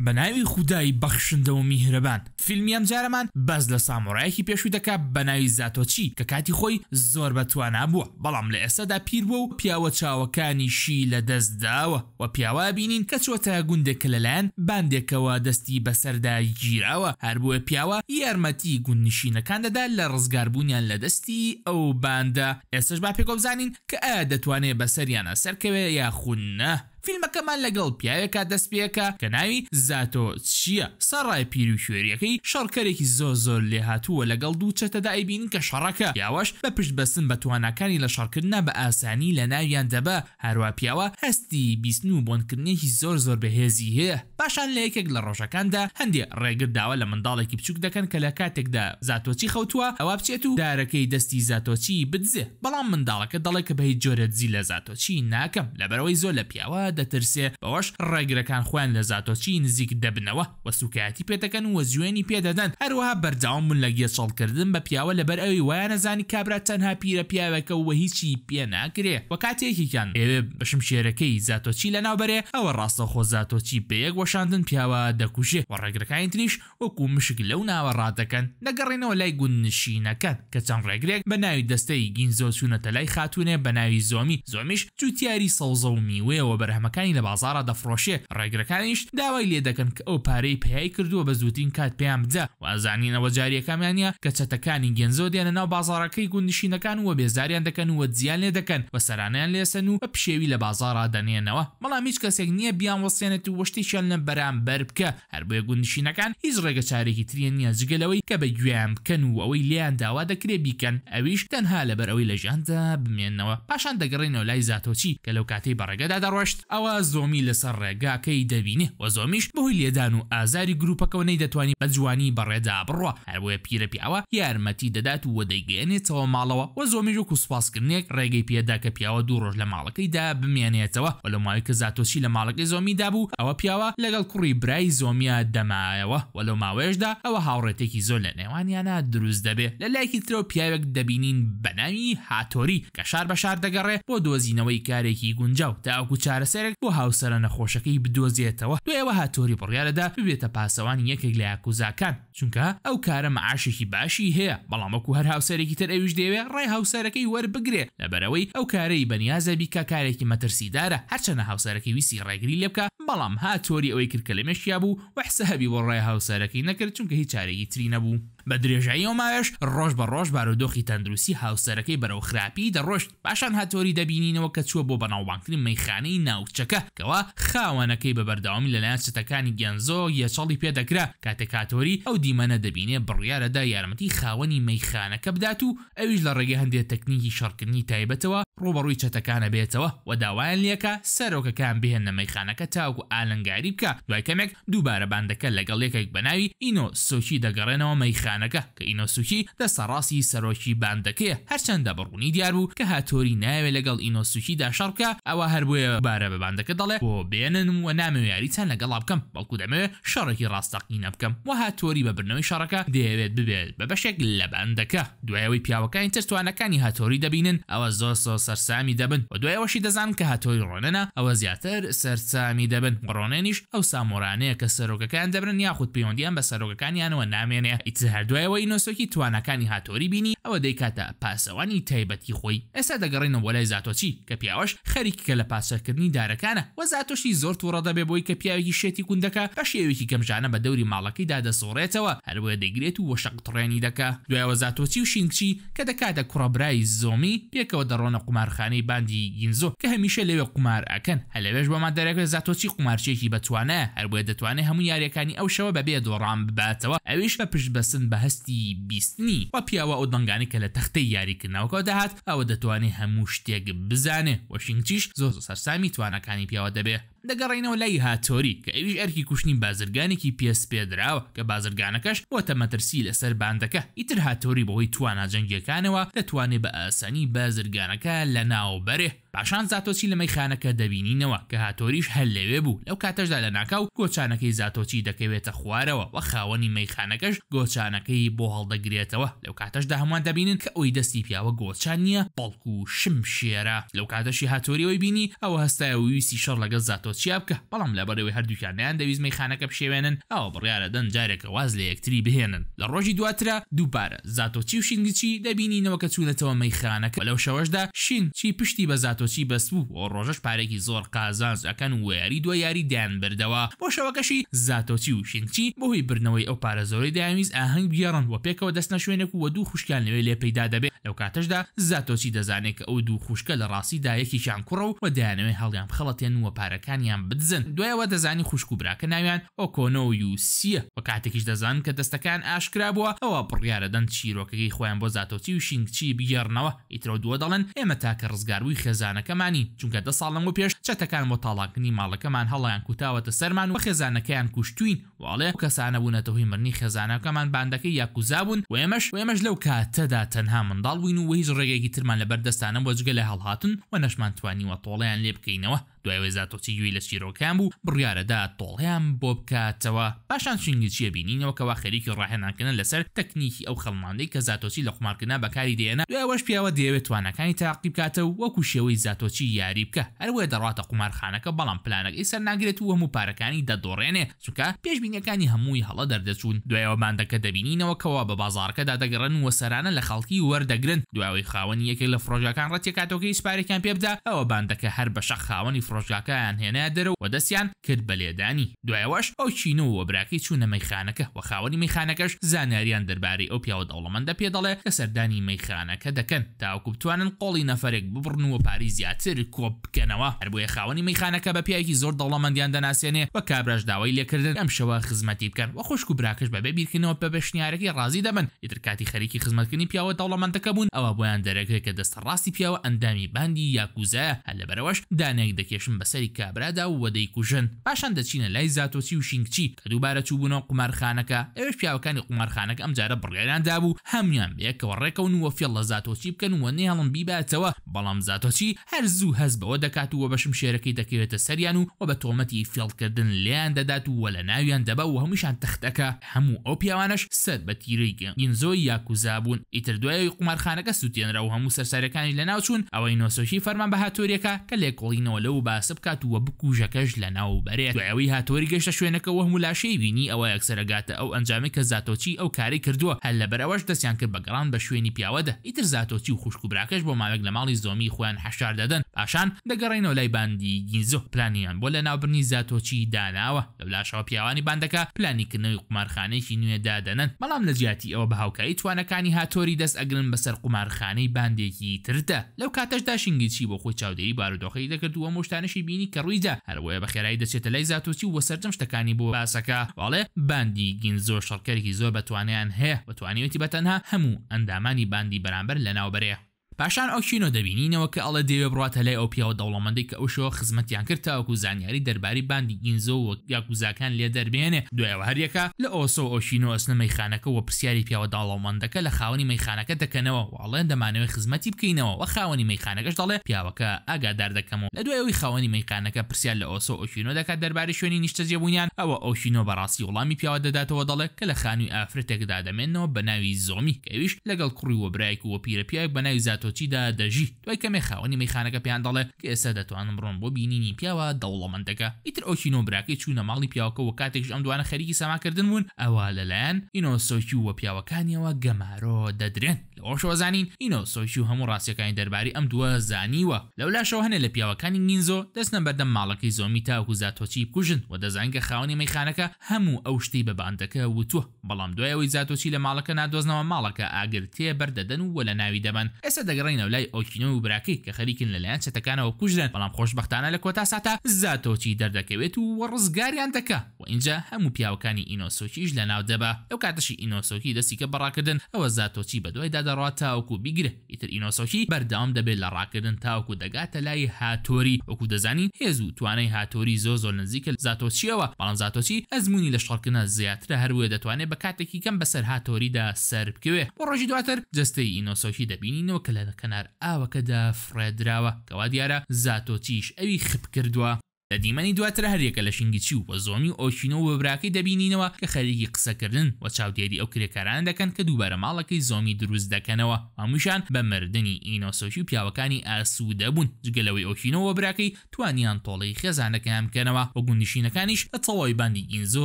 بە ناوی خودایی بەخشندە و میهرەبان فیلمیان جارەمان بەس لە سامۆڕایەکی پێشوی دەکات بە ناوی زاتۆچی کە کاتی خۆی زۆر بەتوانە بووە بەڵام لە ئێستادا پیر بوو و پیاوە چاوەکانی شی لە دەست داوە و پیاوا بینین کە چۆتە گوندێک لەلایەن باندێکەوە دەستی بەسەردا گیراوە هەربووە پیاوە یارمەتی گوندنشینەکان دەدا لە ڕزگاربوونیان لە دەستی ئەو باندە ئێستش با پێکۆ بزانین کە ئا دەتوانێت بەسەریانە سەرکەوێ یا خونە فیلمەکەمان لەگەڵ پیاوێکا دەستپێکە کە ناوی زاتۆ چییە سەڕای پیرروشێریەکەی شەڕکەرێکی زۆ زۆر لێ هاتووە لەگەڵ دوو چەتەدایبین کە شەڕەکە یاوەش بە پشت بەسن بە توانەکانی لە شەڕکردنا بە ئاسانی لە ناویان دەبە هەروە پیاوە هەستی بیستن و بۆنکردنێکی زۆر زۆر بەهێزی هەیە پاشان لە یەکێک لە ڕۆژەکاندا هەندێک ڕێگردداوە لە منداڵێکی بچوک دەکەن کە لە کاتێکدا زاتۆچی خەوتووە ئەوە بچێت و دارەکەی دەستی زاتۆچی بدزێ بەڵام منداڵەکە دەڵێک کە بە هیچ جۆرە زی لە زاتۆچی ناکەم لەبەرەوەی زۆر لە پیاوە دەترسێ بەوەش ڕێگرەکان خۆیان لە زاتۆچی نزیک دەبنەوە وە سوکایەتی پێتەکەن وە زیێنی پێدەدەن هەروەها بەرجاوم من لە گێچڵکردن بە پیاوە لەبەر ئەوی وایە نەزانی کابرا تەنها پیرە پیاوەکە وە هیچی پێ ناکرێ وە کاتێکیان ئێوێ بەشم شێرەکەی زاتۆچی لەناوبەرێ ئەوە ڕاستە خۆ زاتۆچی پێیەک وەشاندن پیاوە دەکوژێ وە ڕێگرەکانی تریش وەکو مشک لەو ناوە ڕاتەکەن دەگەڕێنەوە لای گوندنشینەکەن کە چەند ڕێگرێک بە ناوی دەستەی گینزۆ چوونەتە لای خاتونێ بە ناوی زۆمی زۆمیش جوتیاری سەوزە و میوەیەوە بەرهەم ئەندامەکانی لە بازارە دەفرۆشێ ڕێگرەکانیش داوای لێ دەکەن کە ئەو پارەی پیای کردووە بە زووتین کات پێیان بدە وازانینەوە جاریەکانیانە کە چەتەکانی گەنزۆ دیانە ناو بازارەکەی گوندنشینەکان وە بێزاریان دەکەن و جیان لێ دەکەن و سەرانیان لێسن و بە پشێوی لە بازارا دەنێنەوە بەڵام هیچ کەسێک نییە بیان وەسێنێت و وەشتیشان لە بەرامبەر بکە هەربێ گوندنشینەکان هیچ ڕێگە چارێکی تریە نیە جگەلەوەی کە بە گویان بکەن و ئەوەی لیان داوا دەکرێ بیکەن ئەویش تەنها لەبەر ئەوەی لە ژیاندا بمێنەوە پاشان دەگەڕێنەوە لای زاتۆچی کە لەو کاتەی بەڕێگەدا دەڕۆشت ئەوە زۆمی لەسەر ڕێگاکەی دەبینێ و زۆمیش بەهۆی لێدان و ئازاری گرروپەکەەوە نەی دەتوانانی بە جوانی بەڕێدا بڕوە هەروە پیرەپی ئەوە یارمەتی دەدات و وەدەیگەێنێتەوە ماڵەوە و زۆمیش و کوسپاسکردنێک ڕێگەی پێدا کە پیاوە دوو ڕۆژ لە ماڵەکەیدا بمێنێتەوە و لە ماوەی کە زاتۆشی لە ماڵەکەی زۆمیدا بوو ئەوە پیاوە لەگەڵ کوڕی برای زۆمیە دەمایەوە و لە ماوێشدا ئەوە هاوڕێتێکی زۆر لە نێوانیانە دروست دەبێت لە لایکی ترەوە پیاوێک دەبینین بەناوی هاتۆری کە شار بە شار دەگەڕێ بۆ دۆزینەوەی کارێکی گونجاو تا ئەوکو چارەسەر کارێک بۆ هاوسەرە نەخۆشەکەی بدۆزیێتەوە دوێەوە هاتۆری بڕیارەدا ببێتە پاسەوان یەکێک لە یاکوزاکان چونکە ئەو کارە معاشێکی باشی هەیە بەڵامەکو هەر هاوسەرێکی تر ئەوش دەوێ ڕێ هاوسەرەکەی وەربگرێ لەبەرەوەی ئەو کارەی بەنیازە بیکە کارێکی مەترسیدارە هەرچەنە هاوسەرەکەی ویسی ڕێگری لێ بکە بەڵام هاتۆری ئەوەی کرکە لەمەشیا بوو وەحسە هەبی بۆ ڕێ هاوسەرەکەی نەکرد چونکە هیچ چارەی تری نەبوو. بە درێژایی و ماوێش ڕۆژ بە ڕۆژ بارودۆخی تەندروستی هاوسەرەکەی بەرەو خراپی دەڕۆشت پاشان هاتۆری دەبینینەوە کە چووە بۆ بەناوبانکردن مەیخانەی ناوچەکە کەوا خاوەنەکەی بەبەرداوامی لەلایەن چتەکانی گەنزۆ یەچڵی پێدەکرا کاتێکاتۆری ئەو دیمەنە دەبینێ بڕیارەدا یارمەتی خاوەنی مەیخانەکە بدات و ئەویش لە ڕێگە هەندێک تەکنیکی شەڕکردنی تایبەتەوە ڕوبەڕووی چەتەکانە بێتەوە و داوایان لەکە سەرۆکەکان بهێنە مەیخانەکە تاوکو ئالنگاری بکە دوای کەمێک دووبارە باندەکە لەگەڵ یەکێک بەناوی ئینۆ سوشی دەگەڕێنەوە مەیخانەکە کە ئینۆ سوشی دەسەڕاستی سەرۆکی باندەکەیە هەرچەندە بڕوونی دیار بوو کە هاتۆری ناوێ لەگەڵ ئینۆ سوشیدا شەڕکە ئەوە هەربە بارە بە باندەکە دەڵێ بۆ بێنن و نامەیاریچەند لەگەڵا بکەم بەڵکو دەمەوێت شەڕێکی ڕاستەقینە بکەم و هاتۆری بە برنەوەی شەڕەکە دەیەوێت ببێت بە بەشێک لە باندەکە دوایەوەی پیاوەکانی ترتوانەکانی هاتۆری دەبینن ئەوە زۆر سۆس سەررسامی دەبن و دوایەوەشی دەزان کە هاتۆی ڕۆنەنا ئەوە زیاتر سەررسامی دەبن ڕۆنێنیش ئەو سامۆرانەیە کە سەرۆکەکان دەبن یاخود پەیوەندیان بە سەرۆکەکانیانەوە نامێنێ ئیت هەردوایەوەی نوۆسۆکی توانەکانی هاتۆری بینی ئەوە دەیکاتە پاسەوانی تایبەتی خۆی ئێستا دەگەڕێنەوە لای زاتۆچی کە پیاوەش خەریککە لە پاسەکردنی دارەکانە وە زاتۆشی زۆر تووڕە دەبێ بۆی کە پیاوێکی شێتی کوندەکە بە شێوێکی گەمژانە بە دەوری ماڵەکەی دادەسۆڕێتەوە هەروە دەگرێت و وەشق تڕێنی دەکە دوایەوە زاتۆچی و شینکچی کە دەکاتە کوڕبرایی زۆمی پێکەوە دەڕۆنە قوم قمارخانەی باندی گینزۆ کە هەمیشە لەوێ قمار ئەکەن هەلەوێش بۆمان دەرەکە زاتۆچی قمارچێکی بتوانە هەروە دەتوانێت هەموو یاریەکانی ئەو شەوە بەبێ دۆڕام بباتەوە ئەویش بە پشت بەسن بە هەستی بیستنی و پیاوە ئەو دەنگانی کە لە تەختەی یاریکردنەوەکە دەهات ئەوە دەتوانێت هەموو شتێک بزانێ وەشنگچیش زۆر سەرسامی توانەکانی پیاوە دەبێ دەگەڕینەوە لای هاتۆری کە ئەویش ئەرکی کوشتنی بازرگانێکی پێس پێدراوە کە بازرگانەکەش بۆ تەمەترسی لەسەر باندەکە ئیتر هاتۆری بەوەی توانە جەنگیەکانەوە دەتوانێت بە ئاسانی بازرگانەکە لە ناوبەرێ پاشان زاتۆچی لە مەیخانەکە دەبینینەوە کە هاتۆریش هەل لەوێ بوو لەو کاتەشدا لە ناکاو کۆچانەکەی زاتۆچی دەکەوێتە خوارەوە و خاوەنی مەیخانەکەش گۆچانەکەی بۆ هەڵدەگرێتەوە لەو کاتەشدا هەمان دەبینن کە ئەوی دەستی پیاوە گۆچان نییە بەڵکو و شم شێرە لەو کاتەشی هاتۆریەوەی بینی ئەوە هەستای ویسی شەڕ لەگە زاتۆچیا بکە بەڵام لەبەرەوەی هەردووکانیان دەویست مەیخانەکە بشێوێنن ئەو بڕیاە دەن جارێکە واز لە یەکتری بهێنن لە ڕۆژی دواترا دووبارە زاتۆچی و شینگچی دەبینینەوە کە چوونەتەوە مەیخانەکە لەو شەوەشدا شین چی پشتی بە زاتۆ ئۆتۆچی بەسبوو ئەو ڕۆژەش پارێکی زۆر قازانز ئەەکەن و یاری دوای یاری دیان بردەوە بۆ شەوەکەشی زاتۆچی و شینچی بۆهی برنەوەی ئەو پارە زۆری داویز ئاهنگ بیاڕن وە پێکەوە دەستنە شوێنێک و دوو خوشکانەوەی لێ پیدا دەبێت لەو کاتەشدا زاتۆچی دەزانێت کە ئەو دوو خوشکە لە ڕاستیدا یەکیشان کوڕە و وەدایانەوەی هەڵیان خەڵەتێن وە پارەکانیان بدزن دوایەوە دەزانی خوشک و براکە ناویان ئۆکۆنۆ و یوسیە بە کاتێکیش دەزان کە دەستەکان ئاشکرا بووە ئەوە بڕیارەدەن چیرۆکەکەی خۆیان بۆ زاتۆچی و شینگچی بگەڕنەوە ئیترۆ دووە دەڵێن ئێمە تاکە ڕزگاروی خێزان خێزانەکەمانی چونکە دە ساڵم و پێش چەتەکان بۆ تاڵاکننی ماڵەکەمان هەڵیان کوتاوەتە سەرمان و خێزانەکەیان کوشتوین وڵێ کەسانە بوونەتەوەی مرنی خێزانەکەمان باندەکەی یاکوزابوون وێمەش وێمەش لەو کاتەدا تەنها منداڵ بووین و وەیز ڕێگەی ترمان لە بەردەستانە بۆ جگە لە هەڵهاتن و نەشمان توانیوە تۆڵیان لێ بکەینەوە دوایوە زاتۆچی یوی لە شیرۆکان بوو بڕیارەدا تۆڵیان بۆ بکاتەوە پاشان شنگی چیە بینینەوە کەوا خەریکی ڕاهێنانکردن لەسەر تەکنیکی ئەو خەڵماندەی کە زاتۆچی لە قمارکردنا بەکاری دێنا دوایەوەش پیاوە دەیەوێت توانەکانی تاقیب بکاتەوە وەکو شێوەی زاتۆچی یاری بکە هەروە دەڕاتە قمارخانەکە بەڵام پلانەکە ئیسەر ناگرێت و هەموو پارەکانی دەدۆڕێنێ چونکە پێشبینیەکانی هەمووی هەڵە دەردەچوون دوایەوە باندەکە دەبینینەوە کەەوە بە بازارکەدا دەگەڕن وەسەرانە لە خەڵکی وەردەگرن دواوەی خاوەنی یەکێک لە فرۆژەکان ڕەتێکاتەوەکەی سپارێکیان پێبدا ئەوە باندەکە هەر بە شەخاوەنی فر فرۆژاکەیان هێنا دەرەوە و دەستیان کرد بە لێدانی دوایەوەش ئەو چینە و وەبراکی چوونە مەیخانەکە و خاوەنی مەیخانەکەش زانیاریان دەربارەی ئەو پیاوە دەوڵەمەندە پێ دەڵێ کە سەردانی مەیخانەکە دەکەن تاوکوبتوانن قۆڵی نەفرێک ببڕن و پاری زیاتر کۆب بکەنەوە هەربە خاوەنی مەیخانەکە بە پیاکی زۆر دەوڵەمەندیان دەناسێنێ بە کابراش داوای لێکردن ئەم شەوە خزمەتی بکەن و خوشک و براکەش بەبێ بیرکردنەوە بە بەشنیارەکەی ڕازی دەبن ئیترکاتی خەریکی خزمەتکردنی پیاوە دەوڵەمەندەکە بوون ئەوە بۆیان دەرەکە کە دەستڕاستی پیاوە ئەندامی باندی یاکوزە هە لەبەرەوەش دانێک دەکێش چێشم بەسەری کابرادا و وەدەیکوژن پاشان دەچینە لای زاتۆسی و شینگچی کە دووبارە چوبوونەوە قمارخانەکە ئەوش پیاوەکانی قمارخانەکە ئەم جارە بڕێراندا بوو هەمیان بەیەکەوە ڕێکەون وەفیڵ لە زاتۆچی بکەن و نێڵم بیباتەوە بەڵام زاتۆچی هەر زوو هەز بەوە دەکات و وە بەشم شێرەکەی دەکەوێتە سەریان و وە بە تۆمەتی فێڵکردن لیان دەدات و وە لە ناویان دەبە و هەمووشان تەختەکە هەموو ئەو پیاوانش سەر بە تیرەیگە ئینزۆی یاکوزا بوون ئیتر دوای قمارخانەکە سووتێنرا و هەموو سەرسەرەکانی لە ناوچوون ئەوەی نۆسۆشی فەرمان بە هاتۆریەکە کە لێکۆڵینەوە لەو با باسە بکات وە بکوژەکەش لە ناوبەرێ دوایەوەی هاتۆری گەشتە شوێنەکەەوە هەمولاشەی بینی ئەوە یەکسەرگاتە ئەو ئەنجامی کە زاتۆچی ئەو کاری کردووە هەل لە بەرەوەش دەستیان کرد بەگەڵان بە شوێنی پیاوەدە ئیتر زاتۆچی و خوشکوبراکەش بۆ ماوێک لە ماڵی زۆمی خۆیان حەشار دەدەن پاشان دەگەڕێنەوە لای باندی گینزۆ پلانیان بۆ لە ناوبرنی زاتۆچی داناوە لەولاشەوە پیاوانی باندەکە پلانیکردنەوەی قمارخانێکی نوێ دادەنەن بەڵام لە جیاتی ئەوە بە هاوکایی توانەکانی هاتۆری دەست ئەگرن بەسەر قمارخانەی باندێکی تردا لەو کاتەشدا شنگیچی بۆ خۆی چاودێری بارودۆخی دەکردووە مشتانشی بینی کە ڕوویدا هەروەیە بە خێرایی دەچێتە لای زاتۆچی و سەرجم شتەکانی بۆ باسەکە واڵێ باندی گینزۆ شەڵکەرێکی زۆر بەتوانیان هەیە بەتوانیوەتی بەتەنها هەموو ئەندامانی باندی بەرامبەر لە ناوبەرەیە پاشان ئەو شینۆ دەبینینەوە کە ئەڵە دەوێ بڕاتە لای ئەو پیاوە دەوڵەمەندی کە ئەوشەوە خزمەتیان کرد تاوەکو زانیاری دەرباری باندی گینزۆ و یاکوزاکان لێ دەربێنێ دوایەوە هەریەکە لە ئۆسۆ ئۆشینۆ ئەسنە مەیخانەکەەوە پرسیاری پیاوە داڵەمەندەکە لە خاوەنی مەیخانەکە دەکەنەوە و ئەڵێن دەمانەوەی خزمەتی بکەینەوە و خاوەنی مەیخانەکەش دەڵێ پیاوەکە ئاگادار دەکەمەوە لە دوایەوەی خاوەنی مەیخانەکە پرسیار لە ئۆسۆ ئۆشینۆ دەکات دەرباری شوێنی نیشتەجیێبوونیان ئەوە ئۆشینۆ بەڕاستی وڵامی پیاوە دەداتەوە دەڵێت کە لە خانووی ئافرەتێکدا دەمێنەوە بە ناوی زۆمی کەویش لەگەڵ کوڕی وەبرایك و پیرە پیاوێک بە ناوی زات تۆچیدا دەژی دوای کەمێ خاوەنی مەیخانەکە پێیان دەڵێ کە ئێستا دەتوانم بڕۆن بۆ بینینی پیاوە دەوڵەمەندەکە ئیتر ئۆچینۆ براکەی چوونە ماڵی پیاوەکە و کاتێکش ئەم دوانە خەریکی سەماکردن بوون ئەوە لەلایەن ئینۆسۆکی وە پیاوەکانیەوە گەمارۆ دەدرێن ئۆشۆزانین ئینۆ سۆیشی و هەموو ڕاستیەکانی دەرباری ئەم دووە زانیوە لەولاشەوە هەنێ لە پیاوەکانی گینزۆ دەستن بەردەم ماڵەکەی زۆمی تا وزاتۆچی بکوژن و دەزانگە خاوەنی مەیخانەکە هەموو ئەو شتی بە باندەکە وتووە بەڵام دوایەوەی زاتۆچی لە ماڵەکە نادۆزنەوە ماڵەکە ئاگرتێ بەردەدەن و وە لە ناوی دەبن ئێستا دەگەڕینە لای ئۆکینۆ و براکی کە خەریکن لەلایەن چێتەکانەوە کوژدن بەڵام خۆشببختانە لە کۆتا ساتە زاتۆچی دەردەکەوێت و ڕزگاریان دەکە و اینجا هەموو پیاوەکانی ئینۆسۆکیش لە ناو دەبە ئەو کاتەشی ئینۆسۆکی دەستی کە بەڕاکردن ئەوە زاتۆچی بە دوای دادا دەڕات تاوکو بیگرە ئیتر ئینۆسۆکی بەردام دەبێت لە ڕاکردن تاوکو دەگاتە لای هاتۆری وەکو دەزانی هێز و توانای هاتۆری زۆ زۆر نزیکە زاتۆچیەوە بەڵام زاتۆچی ئەزمموی لە شڕکردە زیاترە هەروە دەتوانێت بە کاتێکی کەم بەسەر هاتۆریدا سەر بکەوێ بۆ ڕۆژی دواتر جستەی ئینۆسۆکی دەبینینەوە کە لە کەنار ئاوەکەدا فرێدراوە کەوا دیارە زاتۆچیش ئەوی خپ کردووە لە دیمەنی دواتر هەرێکە لە شنگی چی و بە زۆمی و ئۆشینۆ و بەبراکەی دەبینینەوە کە خەریکی قسەکردن و چاودێری ئەو کرێکاران دەکەن کە دووبارە ماڵەکەی زۆمی دروست دەکەنەوە هەمووشان بە مردنی ئینۆسۆشی و پیاوەکانی ئاسوودەبوون جگەلەوەی ئۆشینۆ و بەبراکەی توانیان تۆڵی خێزانەکە هەمکەنەوە بۆ گوندنشینەکانیش لە تەواوی باندی ئینزۆ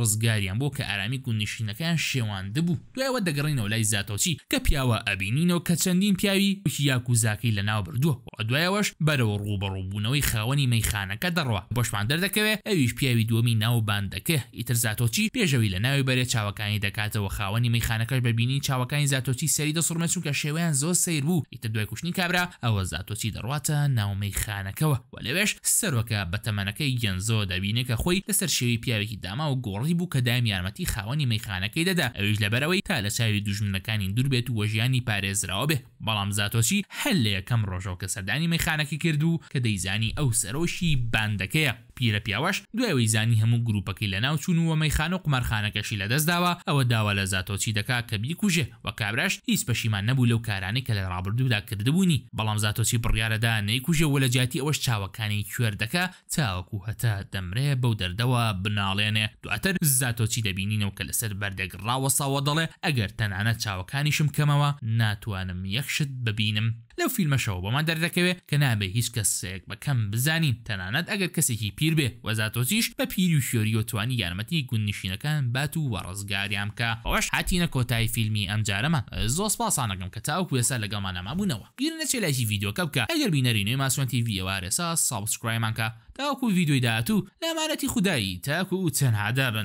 ڕزگاریان بۆ کە ئارامی گوندنشینەکان شێواندەبوو دوایەوە دەگەڕینەوە لای زاتۆچی کە پیاوە ئەبینینەوە کە چەندین پیاوی یاکوزاکەی لەناو بردووە دوایەوەش بەرەوە ڕووبەڕووبوونەوەی خاوەنی مەیخانەکە دەڕوە بە خۆشمان دەردەکەوێت ئەویش پیاوی دووەمی ناو باندەکە ئیتر زاتۆچی پێشەوەی لە ناوی بەرێ چاوەکانی دەکاتەوە خاوەنی میخانەکەش ببینی چاوەکانی زاتۆچی سەری دەسوڕمە چونکە شێوەیان زۆر سیر بوو ئیتر دوای کوشتنی کابرا ئەوە زاتۆچی دەڕواتە ناومەی خانەکەەوە و لەوێش سەرۆکە بە تەمەنەکەی گەنزۆ دەبینێکە خۆی لەسەر شێوی پیاوێکی داما و گۆڕی بوو کە دایم یارمەتی خاوەنی میخانەکەی دەدا ئەویش لەبەرەوەی تا لە چاوی دوژمنەکانی دوور بێت و وەژیانی پارێزراوە بێ بەڵام زاتۆچی هەل لە یەکەم ڕۆژەوە کە سەردانی میخانەکە کرد و کە دەیزانی ئەو سەرۆشی باندەکەیە Yeah. پیرە پیاوەش دوێەوەی زانی هەموو گروپەکەی لە ناو چوون و وەمەیخان و قمەرخانەکەشی لە دەستداوە ئەوە داوا لە زاتۆچی دەکا کە بیکوژێ و کابراش هیچ پەشیمان نەبوو لەو کارانی کە لە ڕابردوودا کردبوونی بەڵام زاتۆچی بڕیارەدا نەیکوژێ و لە جاتی ئەوەش چاوەکانی کوێر دەکا چاوەکو هەتا دەمرێ بەو دەردەوە بناڵێنێ دواتر زاتۆچی دەبینینەوە کە لەسەر بەردێک ڕاوەساوە دەڵێ ئەگەر تەنانە چاوەکانیشم کەمەوە ناتوانم یەخشت ببینم لەو فیلمەشەوە بۆمان دەردەکەوێت کە نابێ هیچ کەسێک بەکەم بزانین تەنانەت ئەگەر کەسێکی پی پیر بێ وەزاتۆزیش بە پیری و شۆریۆتوانی یارمەتی گوندنشینەکان بات و وەڕزگاریان بکە ئەوەش هاتیینە کۆتایی فیلمی ئەم جارەمە زۆ سپاسانەکەم کە تاو کوێسا لەگەڵمانەمابوونەوە گیر نەچێ لایکی ڤیددیوکە بکە ئەگەر بینەری نوێ ماسوەنتی ڤیوارێسا سابسکرایمانکە تاوکو ویددیوی داهاتوو لەمانەتی خودایی تاکو و چەندهادا بن